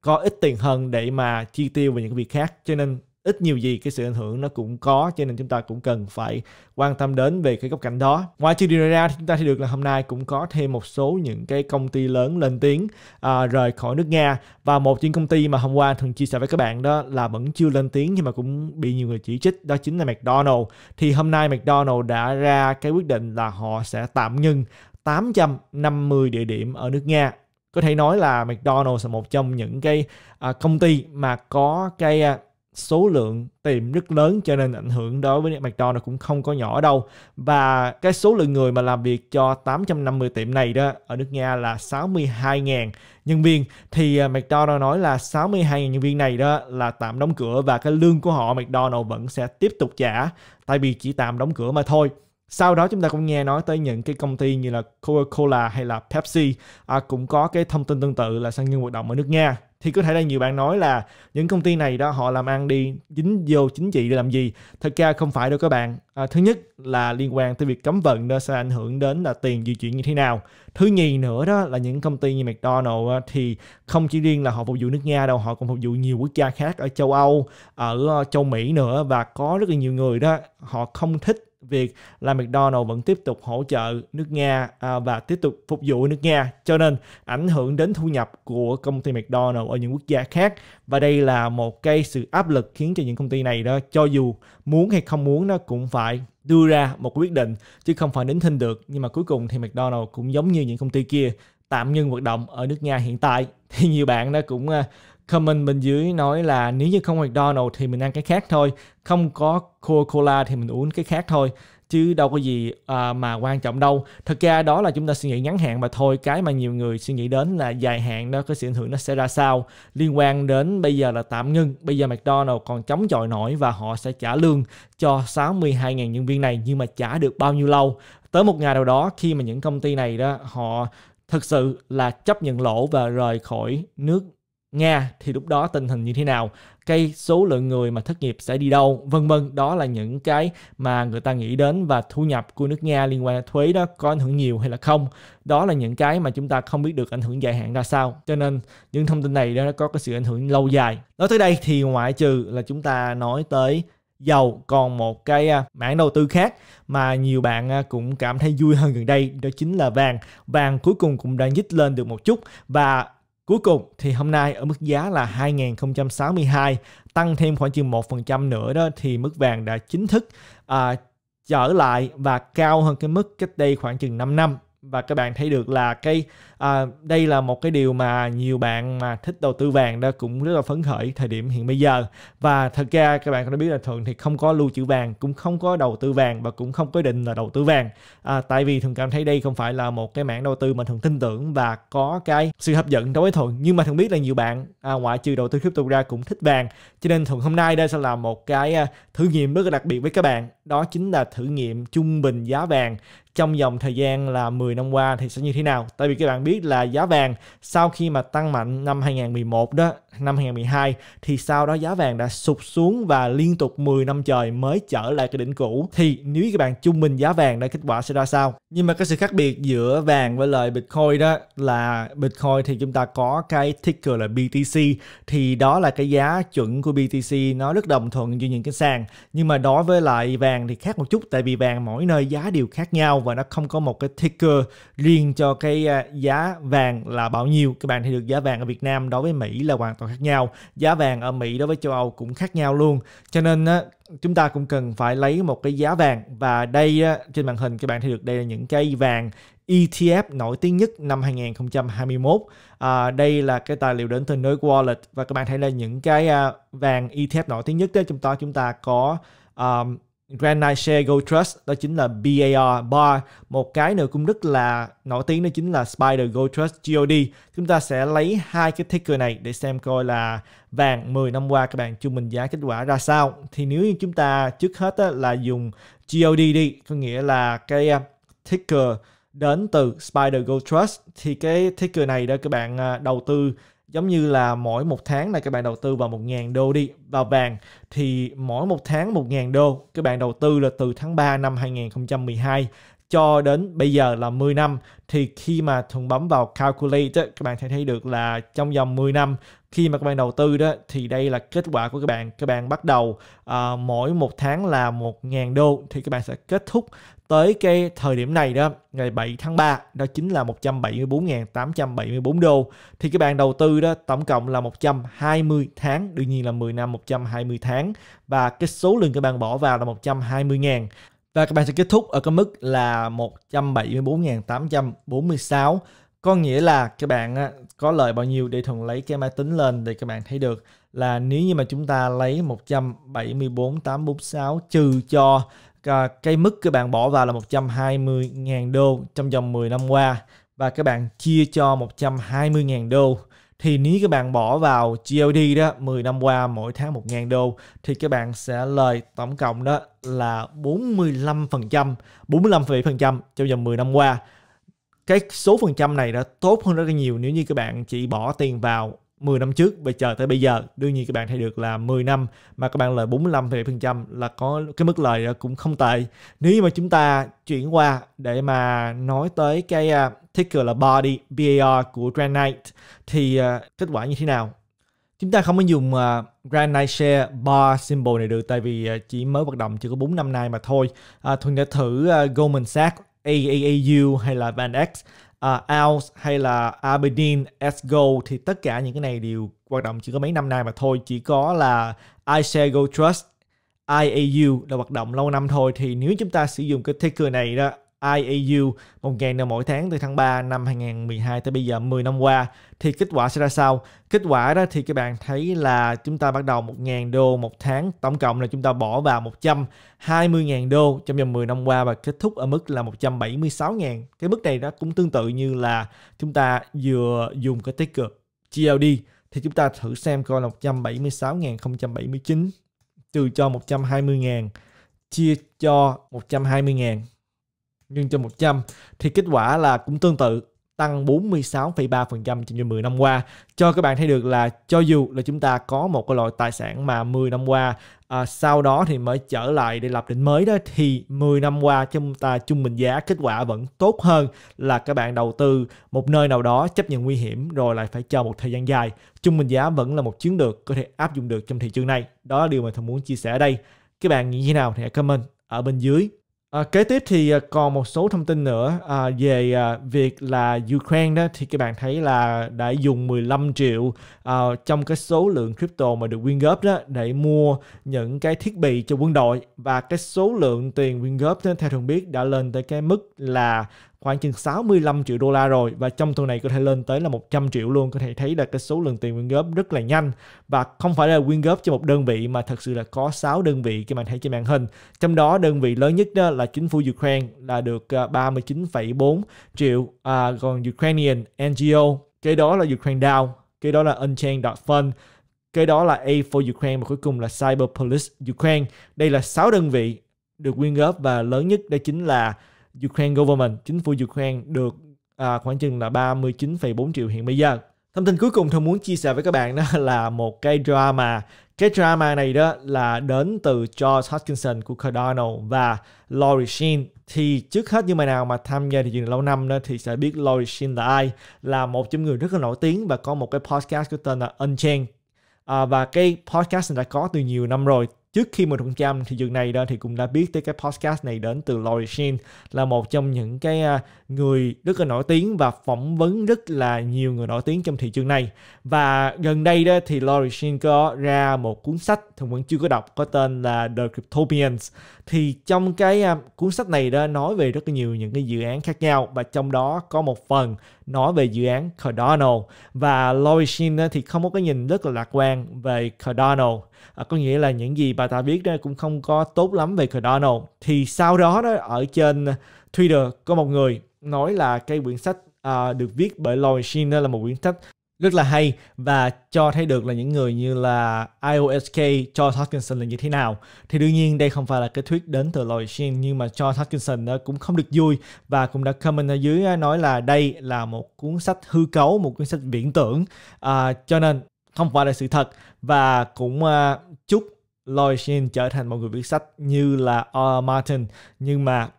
có ít tiền hơn để mà chi tiêu về những việc khác cho nên ít nhiều gì cái sự ảnh hưởng nó cũng có cho nên chúng ta cũng cần phải quan tâm đến về cái góc cạnh đó ngoài trừ điều này ra thì chúng ta thấy được là hôm nay cũng có thêm một số những cái công ty lớn lên tiếng à, rời khỏi nước nga và một những công ty mà hôm qua thường chia sẻ với các bạn đó là vẫn chưa lên tiếng nhưng mà cũng bị nhiều người chỉ trích đó chính là mcdonald thì hôm nay mcdonald đã ra cái quyết định là họ sẽ tạm ngưng 850 địa điểm ở nước Nga có thể nói là McDonald's là một trong những cái à, công ty mà có cái à, số lượng tiệm rất lớn cho nên ảnh hưởng đối với McDonald's cũng không có nhỏ đâu. Và cái số lượng người mà làm việc cho 850 tiệm này đó ở nước Nga là 62.000 nhân viên thì à, McDonald's nói là 62.000 nhân viên này đó là tạm đóng cửa và cái lương của họ McDonald's vẫn sẽ tiếp tục trả tại vì chỉ tạm đóng cửa mà thôi sau đó chúng ta cũng nghe nói tới những cái công ty như là Coca-Cola hay là Pepsi à, cũng có cái thông tin tương tự là sang nhân hoạt động ở nước Nga thì có thể là nhiều bạn nói là những công ty này đó họ làm ăn đi dính vô chính trị để làm gì thật ra không phải đâu các bạn à, thứ nhất là liên quan tới việc cấm vận đó sẽ ảnh hưởng đến là tiền di chuyển như thế nào thứ nhì nữa đó là những công ty như McDonald thì không chỉ riêng là họ phục vụ nước Nga đâu họ còn phục vụ nhiều quốc gia khác ở châu Âu ở ờ, châu Mỹ nữa và có rất là nhiều người đó họ không thích việc là McDonald vẫn tiếp tục hỗ trợ nước Nga à, và tiếp tục phục vụ nước Nga cho nên ảnh hưởng đến thu nhập của công ty McDonald ở những quốc gia khác và đây là một cái sự áp lực khiến cho những công ty này đó cho dù muốn hay không muốn nó cũng phải đưa ra một quyết định chứ không phải đính thinh được nhưng mà cuối cùng thì McDonald cũng giống như những công ty kia tạm ngưng hoạt động ở nước Nga hiện tại thì nhiều bạn đó cũng à, comment bên dưới nói là nếu như không McDonald thì mình ăn cái khác thôi không có Coca-Cola thì mình uống cái khác thôi chứ đâu có gì uh, mà quan trọng đâu thực ra đó là chúng ta suy nghĩ ngắn hạn mà thôi cái mà nhiều người suy nghĩ đến là dài hạn đó có sự ảnh hưởng nó sẽ ra sao liên quan đến bây giờ là tạm ngưng bây giờ McDonald còn chống chọi nổi và họ sẽ trả lương cho 62.000 nhân viên này nhưng mà trả được bao nhiêu lâu tới một ngày nào đó khi mà những công ty này đó họ thực sự là chấp nhận lỗ và rời khỏi nước Nga thì lúc đó tình hình như thế nào, cái số lượng người mà thất nghiệp sẽ đi đâu, vân vân. Đó là những cái mà người ta nghĩ đến và thu nhập của nước Nga liên quan đến thuế đó có ảnh hưởng nhiều hay là không. Đó là những cái mà chúng ta không biết được ảnh hưởng dài hạn ra sao. Cho nên những thông tin này nó có cái sự ảnh hưởng lâu dài. Nói tới đây thì ngoại trừ là chúng ta nói tới dầu còn một cái à, mảng đầu tư khác mà nhiều bạn à, cũng cảm thấy vui hơn gần đây đó chính là vàng vàng cuối cùng cũng đã nhích lên được một chút và Cuối cùng thì hôm nay ở mức giá là 2062 tăng thêm khoảng chừng 1% nữa đó thì mức vàng đã chính thức à, trở lại và cao hơn cái mức cách đây khoảng chừng 5 năm và các bạn thấy được là cái à, đây là một cái điều mà nhiều bạn mà thích đầu tư vàng đó cũng rất là phấn khởi thời điểm hiện bây giờ và thật ra các bạn có biết là thường thì không có lưu trữ vàng cũng không có đầu tư vàng và cũng không có định là đầu tư vàng à, tại vì thường cảm thấy đây không phải là một cái mảng đầu tư mà thường tin tưởng và có cái sự hấp dẫn đối với thường nhưng mà thường biết là nhiều bạn à, ngoại trừ đầu tư crypto ra cũng thích vàng cho nên thường hôm nay đây sẽ là một cái à, thử nghiệm rất là đặc biệt với các bạn đó chính là thử nghiệm trung bình giá vàng trong vòng thời gian là 10 năm qua thì sẽ như thế nào tại vì các bạn biết biết là giá vàng sau khi mà tăng mạnh năm 2011 đó, năm 2012 thì sau đó giá vàng đã sụt xuống và liên tục 10 năm trời mới trở lại cái đỉnh cũ. Thì nếu các bạn trung bình giá vàng đã kết quả sẽ ra sao? Nhưng mà cái sự khác biệt giữa vàng với lại Bitcoin đó là Bitcoin thì chúng ta có cái ticker là BTC thì đó là cái giá chuẩn của BTC nó rất đồng thuận với những cái sàn nhưng mà đối với lại vàng thì khác một chút tại vì vàng mỗi nơi giá đều khác nhau và nó không có một cái ticker riêng cho cái à, giá giá vàng là bao nhiêu các bạn thấy được giá vàng ở Việt Nam đối với Mỹ là hoàn toàn khác nhau giá vàng ở Mỹ đối với châu Âu cũng khác nhau luôn cho nên á, chúng ta cũng cần phải lấy một cái giá vàng và đây á, trên màn hình các bạn thấy được đây là những cái vàng ETF nổi tiếng nhất năm 2021. À, đây là cái tài liệu đến từ Nerd Wallet và các bạn thấy là những cái à, vàng ETF nổi tiếng nhất đó chúng ta chúng ta có um, Grand Share Gold Trust đó chính là BAR bar một cái nữa cũng rất là nổi tiếng đó chính là Spider Gold Trust GOD chúng ta sẽ lấy hai cái ticker này để xem coi là vàng 10 năm qua các bạn chung bình giá kết quả ra sao thì nếu như chúng ta trước hết á, là dùng GOD đi có nghĩa là cái à, ticker đến từ Spider Gold Trust thì cái ticker này đó các bạn à, đầu tư giống như là mỗi một tháng là các bạn đầu tư vào 1.000 đô đi vào vàng thì mỗi một tháng 1.000 đô các bạn đầu tư là từ tháng 3 năm 2012 cho đến bây giờ là 10 năm thì khi mà Thuận bấm vào calculate đó, các bạn sẽ thấy được là trong vòng 10 năm khi mà các bạn đầu tư đó thì đây là kết quả của các bạn các bạn bắt đầu uh, mỗi một tháng là 1.000 đô thì các bạn sẽ kết thúc tới cái thời điểm này đó ngày 7 tháng 3 đó chính là 174.874 đô thì các bạn đầu tư đó tổng cộng là 120 tháng đương nhiên là 10 năm 120 tháng và cái số lượng các bạn bỏ vào là 120 ngàn và các bạn sẽ kết thúc ở cái mức là 174.846 có nghĩa là các bạn có lợi bao nhiêu để thuần lấy cái máy tính lên để các bạn thấy được là nếu như mà chúng ta lấy 174.846 trừ cho à, cái mức các bạn bỏ vào là 120.000 đô trong vòng 10 năm qua và các bạn chia cho 120.000 đô thì nếu các bạn bỏ vào GLD đó 10 năm qua mỗi tháng 1.000 đô thì các bạn sẽ lời tổng cộng đó là 45% 45,7% trong vòng 10 năm qua cái số phần trăm này đã tốt hơn rất là nhiều nếu như các bạn chỉ bỏ tiền vào 10 năm trước và chờ tới bây giờ đương nhiên các bạn thấy được là 10 năm mà các bạn lời 45,7% là có cái mức lời cũng không tệ nếu như mà chúng ta chuyển qua để mà nói tới cái à, ticker là body BAR của Grand Knight thì uh, kết quả như thế nào chúng ta không có dùng uh, ờ, Grand Knight Share Bar Symbol này được tại vì uh, chỉ mới hoạt động chưa có 4 năm nay mà thôi uh, Thuận đã thử uh, Goldman Sachs AAAU hay là VanEck uh, ALS hay là Aberdeen S SGO thì tất cả những cái này đều hoạt động chỉ có mấy năm nay mà thôi chỉ có là iShare Go Trust IAU là hoạt động lâu năm thôi thì nếu chúng ta sử dụng cái ticker này đó IAU 1.000 đồng mỗi tháng từ tháng 3 năm 2012 tới bây giờ 10 năm qua thì kết quả sẽ ra sao? Kết quả đó thì các bạn thấy là chúng ta bắt đầu 1.000 đô một tháng tổng cộng là chúng ta bỏ vào 120.000 đô trong vòng 10 năm qua và kết thúc ở mức là 176.000 cái mức này đó cũng tương tự như là chúng ta vừa dùng cái ticker cực GLD thì chúng ta thử xem coi là 176.079 trừ cho 120.000 chia cho 120.000 nhân cho 100 thì kết quả là cũng tương tự tăng 46,3% trong như 10 năm qua. Cho các bạn thấy được là cho dù là chúng ta có một cái loại tài sản mà 10 năm qua à, sau đó thì mới trở lại để lập định mới đó thì 10 năm qua chúng ta trung bình giá kết quả vẫn tốt hơn là các bạn đầu tư một nơi nào đó chấp nhận nguy hiểm rồi lại phải chờ một thời gian dài. Trung bình giá vẫn là một chiến lược có thể áp dụng được trong thị trường này. Đó là điều mà tôi muốn chia sẻ ở đây. Các bạn nghĩ thế nào thì hãy comment ở bên dưới À, kế tiếp thì ờ, còn một số thông tin nữa à, về à, việc là Ukraine đó thì các bạn thấy là đã dùng 15 triệu à, trong cái số lượng crypto mà được quyên góp đó để mua những cái thiết bị cho quân đội và cái số lượng tiền quyên góp đó, theo thường biết đã lên tới cái mức là khoảng chừng 65 triệu đô la rồi và trong tuần này có thể lên tới là 100 triệu luôn có thể thấy là cái số lượng tiền quyên góp rất là nhanh và không phải là quyên góp cho một đơn vị mà thật sự là có 6 đơn vị các bạn thấy trên màn hình trong đó đơn vị lớn nhất đó là chính phủ Ukraine là được 39,4 à, triệu à, còn Ukrainian NGO cái đó là Ukraine Down cái đó là Unchained.fund cái đó là A for Ukraine và cuối cùng là Cyber Police Ukraine đây là 6 đơn vị được quyên góp và lớn nhất đó chính là Ukraine Government, chính phủ Ukraine được à, khoảng chừng là 39,4 triệu hiện bây giờ. Thông tin cuối cùng tôi muốn chia sẻ với các bạn đó *laughs* là một cái drama. Cái drama này đó là đến từ George Hutchinson của Cardano và Laurie Sheen. Thì trước hết như mà nào mà tham gia thị trường lâu năm đó thì sẽ biết Laurie Sheen là ai. Là một trong người rất là nổi tiếng và có một cái podcast có tên là Unchained. À, và cái podcast này đã có từ nhiều năm rồi trước khi 10% thì dường này đó thì cũng đã biết tới cái podcast này đến từ Lori Shin là một trong những cái à, người rất là nổi tiếng và phỏng vấn rất là nhiều người nổi tiếng trong thị trường này và gần đây đó thì Lori Shin có ra một cuốn sách thường vẫn chưa có đọc có tên là The Cryptopians thì trong cái à, cuốn sách này đó nói về rất nhiều những cái dự án khác nhau và trong đó có một phần nói về dự án Cardano và Lori Shin thì không có cái nhìn rất là lạc quan về Cardano à, có nghĩa là những gì bà ta biết đó cũng không có tốt lắm về Cardano thì sau đó đó ở trên Twitter có một người nói là cái quyển sách À, được viết bởi Lawrence Shin là một quyển sách rất là hay và cho thấy được là những người như là IOSK, cho Hutchinson là như thế nào. Thì đương nhiên đây không phải là cái thuyết đến từ Lloyd Sheen nhưng mà cho Hutchinson cũng không được vui và cũng đã comment ở dưới à, nói là đây là một cuốn sách hư cấu, một cuốn sách viễn tưởng à, cho nên không phải là sự thật và cũng à, chúc Lloyd Sheen trở thành một người viết sách như là R. Martin nhưng mà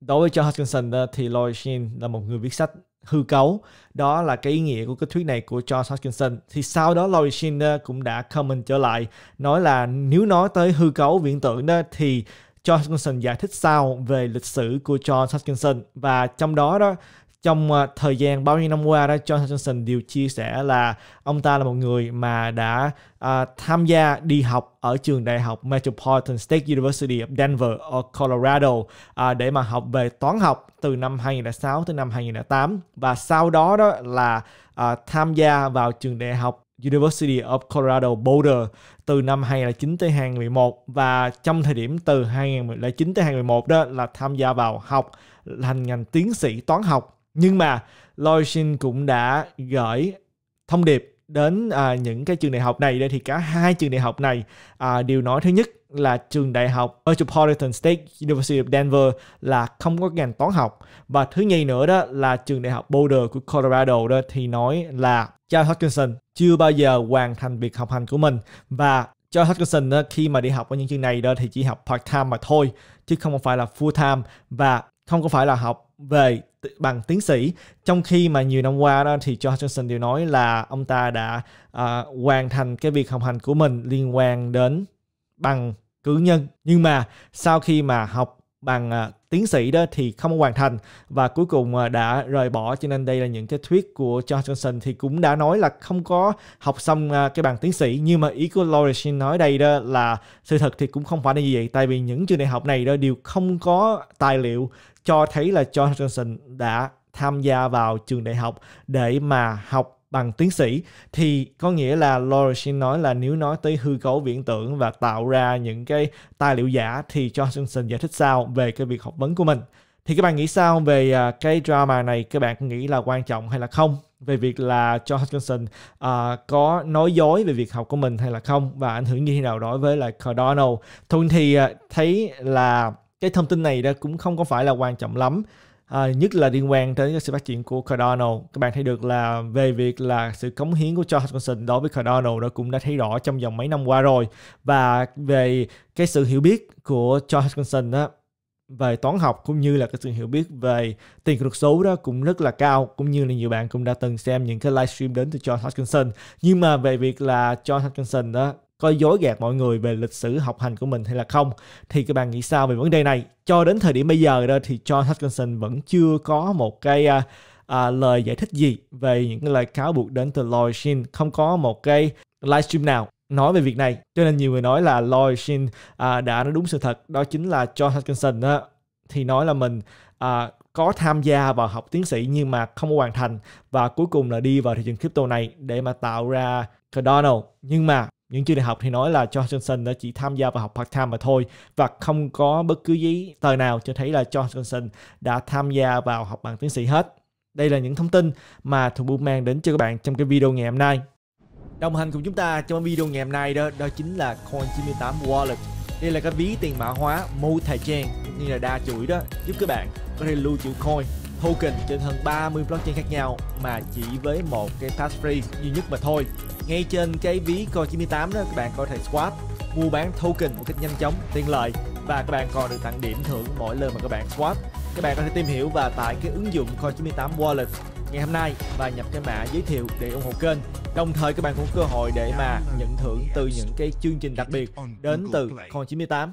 đối với cho Hutchinson thì Lloyd Sheen là một người viết sách hư cấu đó là cái ý nghĩa của cái thuyết này của John Hopkinson thì sau đó Laurie Schindler cũng đã comment trở lại nói là nếu nói tới hư cấu viễn tưởng đó thì John Hopkinson giải thích sao về lịch sử của John Hopkinson và trong đó đó trong ờ, thời gian bao nhiêu năm qua đó Johnson Johnson đều chia sẻ là ông ta là một người mà đã uh, tham gia đi học ở trường đại học Metropolitan State University of Denver ở Colorado uh, để mà học về toán học từ năm 2006 tới năm 2008 và sau đó đó là uh, tham gia vào trường đại học University of Colorado Boulder từ năm 2009 tới 2011 và trong thời điểm từ 2009 tới 2011 đó là tham gia vào học thành ngành tiến sĩ toán học nhưng mà Loi Loishin cũng đã gửi thông điệp đến à, những cái trường đại học này đây thì cả hai trường đại học này à, đều nói thứ nhất là trường đại học Metropolitan State University of Denver là không có ngành toán học và thứ nhì nữa đó là trường đại học Boulder của Colorado đó thì nói là Charles Hutchinson chưa bao giờ hoàn thành việc học hành của mình và Charles Hutchinson đó, khi mà đi học ở những trường này đó thì chỉ học part time mà thôi chứ không phải là full time và không có phải là học về bằng tiến sĩ trong khi mà nhiều năm qua đó thì Johnson đều nói là ông ta đã uh, hoàn thành cái việc học hành của mình liên quan đến bằng cử nhân nhưng mà sau khi mà học bằng uh, tiến sĩ đó thì không hoàn thành và cuối cùng uh, đã rời bỏ cho nên đây là những cái thuyết của Johnson thì cũng đã nói là không có học xong uh, cái bằng tiến sĩ nhưng mà ý của Laurishin nói đây đó là sự thật thì cũng không phải là như vậy tại vì những trường đại học này đó đều không có tài liệu cho thấy là John Johnson đã tham gia vào trường đại học để mà học bằng tiến sĩ thì có nghĩa là Laura Shin nói là nếu nói tới hư cấu viễn tưởng và tạo ra những cái tài liệu giả thì John Johnson giải thích sao về cái việc học vấn của mình. Thì các bạn nghĩ sao về à, cái drama này? Các bạn nghĩ là quan trọng hay là không? Về việc là John Johnson uh, à, có nói dối về việc học của mình hay là không? Và ảnh hưởng như thế nào đối với là Cardano? Thuận thì uh, thấy là cái thông tin này ra cũng không có phải là quan trọng lắm à, nhất là liên quan tới sự phát triển của Cardano. Các bạn thấy được là về việc là sự cống hiến của Charles Hoskinson đối với Cardano đó cũng đã thấy rõ trong vòng mấy năm qua rồi và về cái sự hiểu biết của Charles Hoskinson đó về toán học cũng như là cái sự hiểu biết về tiền kỹ thuật số đó cũng rất là cao cũng như là nhiều bạn cũng đã từng xem những cái livestream đến từ John Hutchinson nhưng mà về việc là John Hutchinson đó có dối gạt mọi người về lịch sử học hành của mình hay là không thì các bạn nghĩ sao về vấn đề này cho đến thời điểm bây giờ đó thì John Hutchinson vẫn chưa có một cái uh, à, lời giải thích gì về những lời cáo buộc đến từ Lloyd Shin không có một cái livestream nào nói về việc này cho nên nhiều người nói là Lloyd Shin à, đã nói đúng sự thật đó chính là John Hutchinson đó thì nói là mình à, có tham gia vào học tiến sĩ nhưng mà không hoàn thành và cuối cùng là đi vào thị trường crypto này để mà tạo ra Cardano nhưng mà những trường đại học thì nói là John Johnson đã chỉ tham gia vào học part-time mà thôi và không có bất cứ giấy tờ nào cho thấy là John Johnson đã tham gia vào học bằng tiến sĩ hết. Đây là những thông tin mà Thuận Bưu mang đến cho các bạn trong cái video ngày hôm nay. Đồng hành cùng chúng ta trong video ngày hôm nay đó đó chính là Coin98 Wallet. Đây là cái ví tiền mã hóa multi chain trang như là đa chuỗi đó giúp các bạn có thể lưu trữ coin token trên hơn 30 blockchain khác nhau mà chỉ với một cái passphrase duy nhất mà thôi ngay trên cái ví coin 98 đó các bạn có thể swap mua bán token một cách nhanh chóng tiện lợi và các bạn còn được tặng điểm thưởng mỗi lần mà các bạn swap các bạn có thể tìm hiểu và tải cái ứng dụng coin 98 wallet ngày hôm nay và nhập cái mã giới thiệu để ủng hộ kênh đồng thời các bạn cũng cơ hội để mà nhận thưởng từ những cái chương trình đặc biệt đến từ coin 98